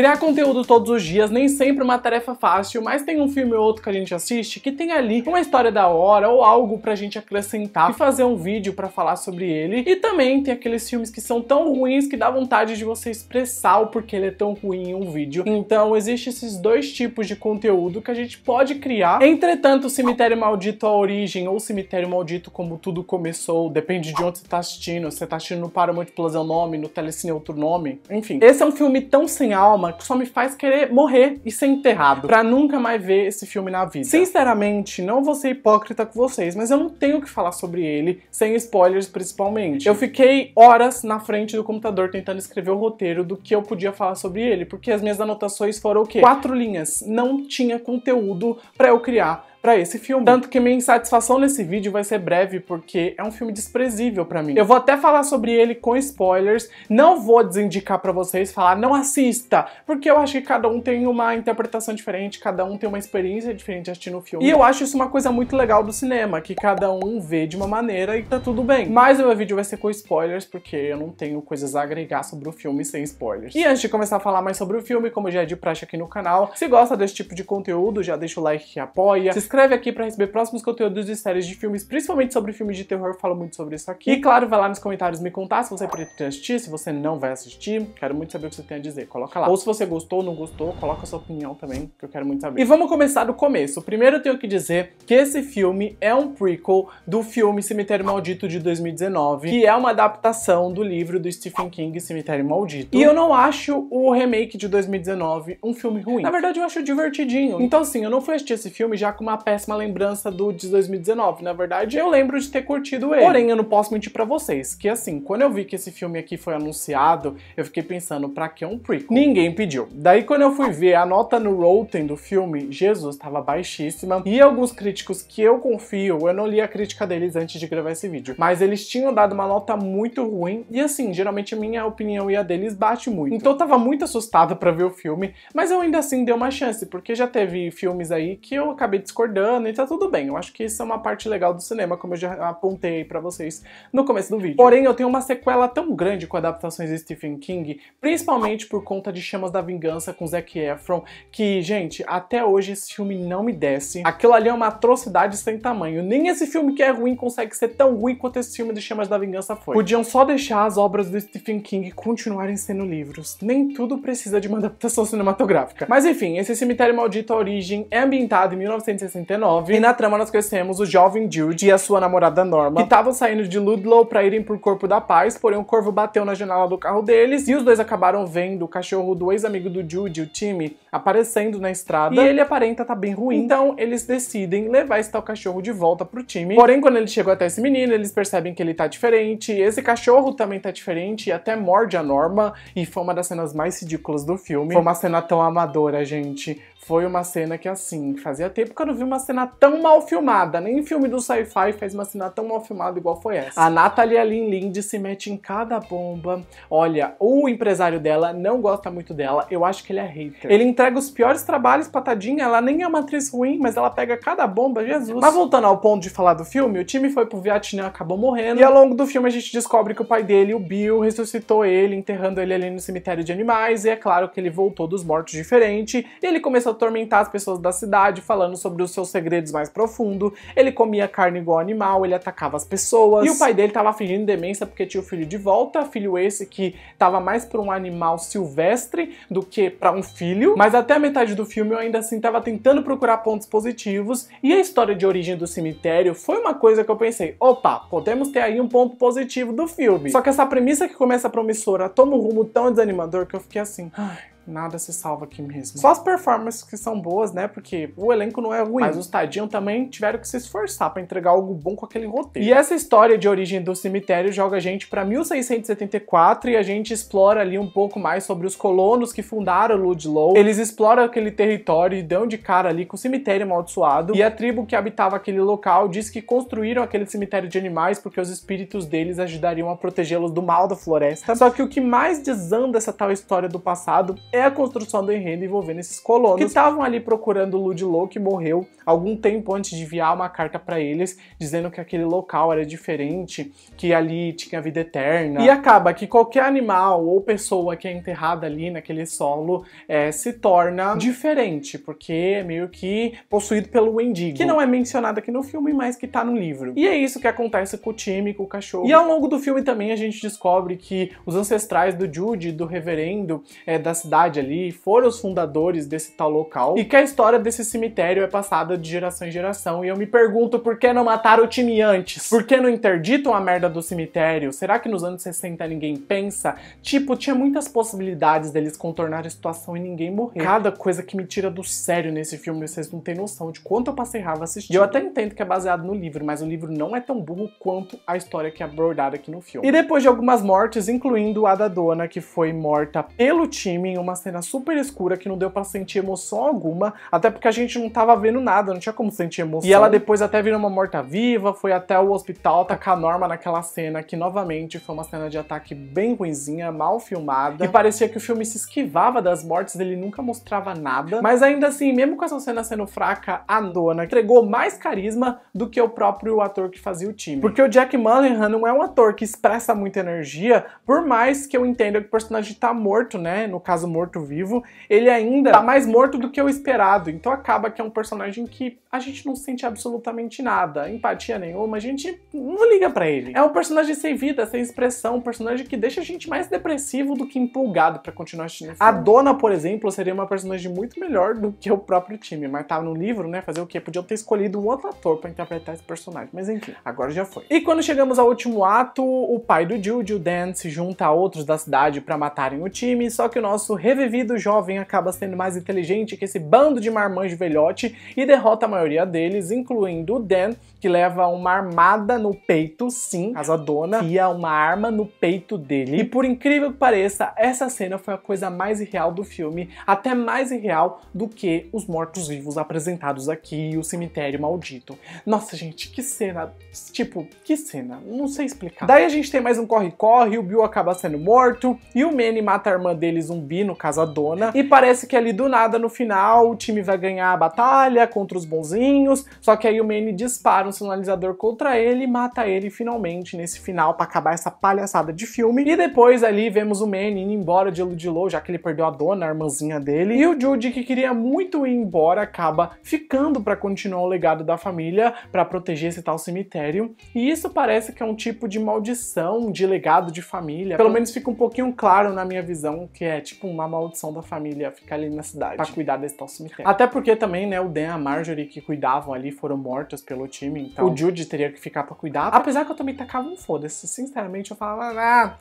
Criar conteúdo todos os dias nem sempre é uma tarefa fácil, mas tem um filme ou outro que a gente assiste que tem ali uma história da hora ou algo pra gente acrescentar e fazer um vídeo para falar sobre ele. E também tem aqueles filmes que são tão ruins que dá vontade de você expressar o porquê ele é tão ruim em um vídeo. Então, existem esses dois tipos de conteúdo que a gente pode criar. Entretanto, Cemitério Maldito A Origem ou Cemitério Maldito Como Tudo Começou, depende de onde você tá assistindo, se você tá assistindo no Paramount Plus é o nome, no Telecine é outro nome, enfim. Esse é um filme tão sem alma que só me faz querer morrer e ser enterrado para nunca mais ver esse filme na vida. Sinceramente, não vou ser hipócrita com vocês, mas eu não tenho o que falar sobre ele sem spoilers principalmente. Eu fiquei horas na frente do computador tentando escrever o roteiro do que eu podia falar sobre ele, porque as minhas anotações foram o quê? Quatro linhas. Não tinha conteúdo para eu criar para esse filme. Tanto que minha insatisfação nesse vídeo vai ser breve, porque é um filme desprezível para mim. Eu vou até falar sobre ele com spoilers, não vou desindicar para vocês, falar não assista, porque eu acho que cada um tem uma interpretação diferente, cada um tem uma experiência diferente assistindo o filme. E eu acho isso uma coisa muito legal do cinema, que cada um vê de uma maneira e tá tudo bem. Mas o meu vídeo vai ser com spoilers, porque eu não tenho coisas a agregar sobre o filme sem spoilers. E antes de começar a falar mais sobre o filme, como já é de praxe aqui no canal, se gosta desse tipo de conteúdo, já deixa o like que apoia, se inscreve aqui para receber próximos conteúdos de séries de filmes, principalmente sobre filmes de terror, falo muito sobre isso aqui. E claro, vai lá nos comentários me contar se você pretende assistir, se você não vai assistir, quero muito saber o que você tem a dizer, coloca lá. Ou se você gostou ou não gostou, coloca sua opinião também, que eu quero muito saber. E vamos começar do começo. Primeiro eu tenho que dizer que esse filme é um prequel do filme Cemitério Maldito de 2019, que é uma adaptação do livro do Stephen King, Cemitério Maldito. E eu não acho o remake de 2019 um filme ruim. Na verdade, eu acho divertidinho. Então assim, eu não fui assistir esse filme já com uma péssima lembrança do de 2019. Na verdade, eu lembro de ter curtido ele. Porém, eu não posso mentir para vocês que, assim, quando eu vi que esse filme aqui foi anunciado, eu fiquei pensando, pra que um prequel? Ninguém pediu. Daí, quando eu fui ver a nota no Rotten do filme, Jesus, estava baixíssima. E alguns críticos que eu confio, eu não li a crítica deles antes de gravar esse vídeo, mas eles tinham dado uma nota muito ruim. E, assim, geralmente a minha opinião e a deles bate muito. Então, eu tava muito assustada para ver o filme, mas eu ainda assim dei uma chance, porque já teve filmes aí que eu acabei discordando concordando e tá tudo bem. Eu acho que isso é uma parte legal do cinema, como eu já apontei para vocês no começo do vídeo. Porém, eu tenho uma sequela tão grande com adaptações de Stephen King, principalmente por conta de Chamas da Vingança com Zac Efron, que, gente, até hoje esse filme não me desce. Aquilo ali é uma atrocidade sem tamanho. Nem esse filme que é ruim consegue ser tão ruim quanto esse filme de Chamas da Vingança foi. Podiam só deixar as obras do Stephen King continuarem sendo livros. Nem tudo precisa de uma adaptação cinematográfica. Mas enfim, esse Cemitério Maldito, a origem, é ambientado em 1960 e na trama nós conhecemos o jovem Jude e a sua namorada Norma, que estavam saindo de Ludlow para irem pro Corpo da Paz, porém o corvo bateu na janela do carro deles e os dois acabaram vendo o cachorro do ex-amigo do Jude, o Timmy, aparecendo na estrada e ele aparenta estar tá bem ruim. Então eles decidem levar esse tal cachorro de volta pro time. Porém, quando ele chegou até esse menino, eles percebem que ele tá diferente, esse cachorro também tá diferente e até morde a Norma. E foi uma das cenas mais ridículas do filme. Foi uma cena tão amadora, gente foi uma cena que, assim, fazia tempo que eu não vi uma cena tão mal filmada. Nem filme do sci-fi faz uma cena tão mal filmada igual foi essa. A Natalia Lind se mete em cada bomba. Olha, o empresário dela não gosta muito dela. Eu acho que ele é hater. Ele entrega os piores trabalhos patadinha. Ela nem é uma atriz ruim, mas ela pega cada bomba, Jesus. Mas voltando ao ponto de falar do filme, o time foi pro Vietnã, acabou morrendo. E ao longo do filme a gente descobre que o pai dele, o Bill, ressuscitou ele, enterrando ele ali no cemitério de animais. E é claro que ele voltou dos mortos diferente. E ele começou começou a atormentar as pessoas da cidade, falando sobre os seus segredos mais profundos. Ele comia carne igual animal, ele atacava as pessoas. E o pai dele tava fingindo demência porque tinha o filho de volta, filho esse que tava mais pra um animal silvestre do que para um filho. Mas até a metade do filme eu ainda assim tava tentando procurar pontos positivos. E a história de origem do cemitério foi uma coisa que eu pensei: opa, podemos ter aí um ponto positivo do filme. Só que essa premissa que começa promissora toma um rumo tão desanimador que eu fiquei assim. Ai, nada se salva aqui mesmo. Só as performances que são boas, né? Porque o elenco não é ruim. Mas os tadinhos também tiveram que se esforçar para entregar algo bom com aquele roteiro. E essa história de origem do cemitério joga a gente para 1674 e a gente explora ali um pouco mais sobre os colonos que fundaram Ludlow. Eles exploram aquele território e dão de cara ali com o cemitério amaldiçoado. E a tribo que habitava aquele local diz que construíram aquele cemitério de animais porque os espíritos deles ajudariam a protegê-los do mal da floresta. Só que o que mais desanda essa tal história do passado é é a construção do enredo envolvendo esses colonos que estavam ali procurando o Ludlow, que morreu algum tempo antes de enviar uma carta para eles, dizendo que aquele local era diferente, que ali tinha vida eterna. E acaba que qualquer animal ou pessoa que é enterrada ali naquele solo é, se torna diferente, porque é meio que possuído pelo Wendigo, que não é mencionado aqui no filme, mas que tá no livro. E é isso que acontece com o time, com o cachorro. E ao longo do filme também a gente descobre que os ancestrais do Jude, do reverendo é, da cidade, cidade ali, foram os fundadores desse tal local, e que a história desse cemitério é passada de geração em geração. E eu me pergunto por que não mataram o time antes? Por que não interditam a merda do cemitério? Será que nos anos 60 ninguém pensa? Tipo, tinha muitas possibilidades deles contornar a situação e ninguém morrer. Cada coisa que me tira do sério nesse filme, vocês não têm noção de quanto eu passei raiva assistindo. E eu até entendo que é baseado no livro, mas o livro não é tão burro quanto a história que é abordada aqui no filme. E depois de algumas mortes, incluindo a da dona, que foi morta pelo time em uma uma cena super escura que não deu para sentir emoção alguma, até porque a gente não tava vendo nada, não tinha como sentir emoção. E ela depois até virou uma morta-viva, foi até o hospital atacar a Norma naquela cena, que novamente foi uma cena de ataque bem ruimzinha, mal filmada, e parecia que o filme se esquivava das mortes, ele nunca mostrava nada. Mas ainda assim, mesmo com essa cena sendo fraca, a dona entregou mais carisma do que o próprio ator que fazia o time. Porque o Jack Mullenhan não é um ator que expressa muita energia, por mais que eu entenda que o personagem tá morto, né, no caso morto morto-vivo, ele ainda tá mais morto do que o esperado. Então acaba que é um personagem que a gente não sente absolutamente nada, empatia nenhuma, a gente não liga para ele. É um personagem sem vida, sem expressão, um personagem que deixa a gente mais depressivo do que empolgado para continuar assistindo. A dona, por exemplo, seria uma personagem muito melhor do que o próprio time, mas tava tá no livro, né? Fazer o quê? Podiam ter escolhido um outro ator para interpretar esse personagem, mas enfim, agora já foi. E quando chegamos ao último ato, o pai do Jude, o Dan, se junta a outros da cidade para matarem o time, só que o nosso Revivido, o jovem acaba sendo mais inteligente que esse bando de marmanjos velhote e derrota a maioria deles, incluindo o Dan, que leva uma armada no peito, sim, dona, e uma arma no peito dele. E por incrível que pareça, essa cena foi a coisa mais irreal do filme, até mais irreal do que os mortos-vivos apresentados aqui e o cemitério maldito. Nossa, gente, que cena, tipo, que cena, não sei explicar. Daí a gente tem mais um corre-corre, o Bill acaba sendo morto, e o Manny mata a irmã dele zumbi, no dona E parece que ali do nada, no final, o time vai ganhar a batalha contra os bonzinhos. Só que aí o Manny dispara um sinalizador contra ele e mata ele finalmente nesse final para acabar essa palhaçada de filme. E depois ali vemos o Manny indo embora de Ludlow, já que ele perdeu a dona, a irmãzinha dele. E o Judy, que queria muito ir embora, acaba ficando para continuar o legado da família, para proteger esse tal cemitério. E isso parece que é um tipo de maldição, de legado de família. Pelo menos fica um pouquinho claro na minha visão que é tipo uma maldição da família ficar ali na cidade para cuidar desse tal cemitério. Até porque também, né, o Dan e a Marjorie que cuidavam ali foram mortos pelo time, então o Jude teria que ficar para cuidar. Apesar que eu também tacava um foda-se, sinceramente eu falava, ah,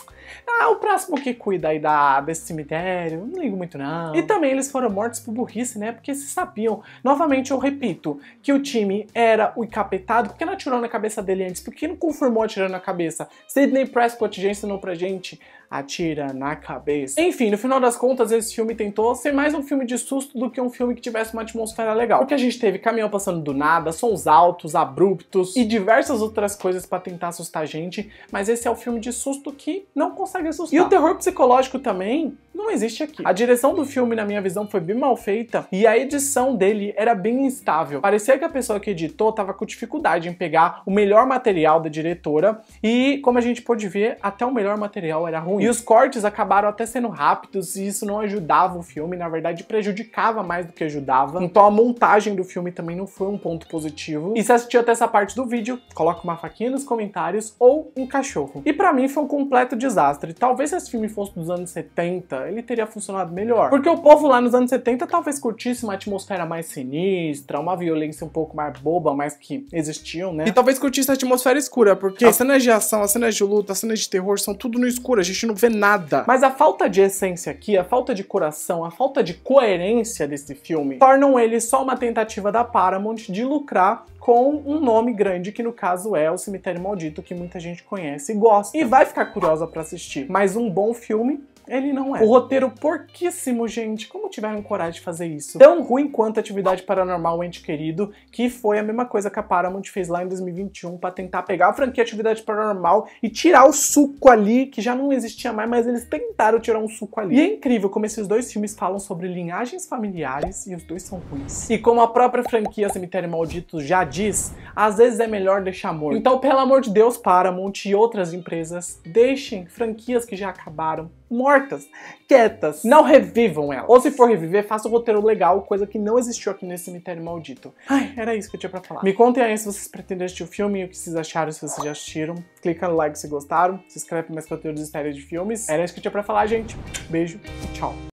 ah, o próximo que cuida aí da, desse cemitério, não ligo muito não. E também eles foram mortos por burrice, né, porque se sabiam, novamente eu repito, que o time era o encapetado, porque não atirou na cabeça dele antes, porque não confirmou atirando na cabeça. Sidney Prescott, gente, ensinou pra gente atira na cabeça. Enfim, no final das contas, esse filme tentou ser mais um filme de susto do que um filme que tivesse uma atmosfera legal. Porque a gente teve caminhão passando do nada, sons altos, abruptos e diversas outras coisas para tentar assustar a gente, mas esse é o filme de susto que não consegue assustar. E o terror psicológico também não existe aqui. A direção do filme, na minha visão, foi bem mal feita e a edição dele era bem instável. Parecia que a pessoa que editou tava com dificuldade em pegar o melhor material da diretora e, como a gente pôde ver, até o melhor material era ruim. E os cortes acabaram até sendo rápidos e isso não ajudava o filme, na verdade prejudicava mais do que ajudava. Então a montagem do filme também não foi um ponto positivo. E se assistiu até essa parte do vídeo, coloca uma faquinha nos comentários ou um cachorro. E para mim foi um completo desastre. Talvez se esse filme fosse dos anos 70, ele teria funcionado melhor. Uhum. Porque o povo lá nos anos 70 talvez curtisse uma atmosfera mais sinistra, uma violência um pouco mais boba, mas que existiam, né? E talvez curtisse a atmosfera escura, porque ah. as cenas de ação, as cenas de luta, as cenas de terror são tudo no escuro, a gente não vê nada. Mas a falta de essência aqui, a falta de coração, a falta de coerência desse filme, tornam ele só uma tentativa da Paramount de lucrar com um nome grande, que no caso é o Cemitério Maldito, que muita gente conhece e gosta. E uhum. vai ficar curiosa para assistir. Mas um bom filme ele não é. O roteiro porquíssimo, gente. Como tiveram coragem de fazer isso? Tão ruim quanto a Atividade Paranormal Ente Querido, que foi a mesma coisa que a Paramount fez lá em 2021 para tentar pegar a franquia Atividade Paranormal e tirar o suco ali, que já não existia mais, mas eles tentaram tirar um suco ali. E é incrível como esses dois filmes falam sobre linhagens familiares e os dois são ruins. E como a própria franquia Cemitério Maldito já diz, às vezes é melhor deixar morto. Então, pelo amor de Deus, Paramount e outras empresas, deixem franquias que já acabaram mortas, quietas, não revivam elas. Ou se for reviver, faça um roteiro legal, coisa que não existiu aqui nesse cemitério maldito. Ai, era isso que eu tinha pra falar. Me contem aí se vocês pretendem assistir o filme e o que vocês acharam, se vocês já assistiram. Clica no like se gostaram, se inscreve pra mais conteúdos de histórias de filmes. Era isso que eu tinha pra falar, gente. Beijo, tchau.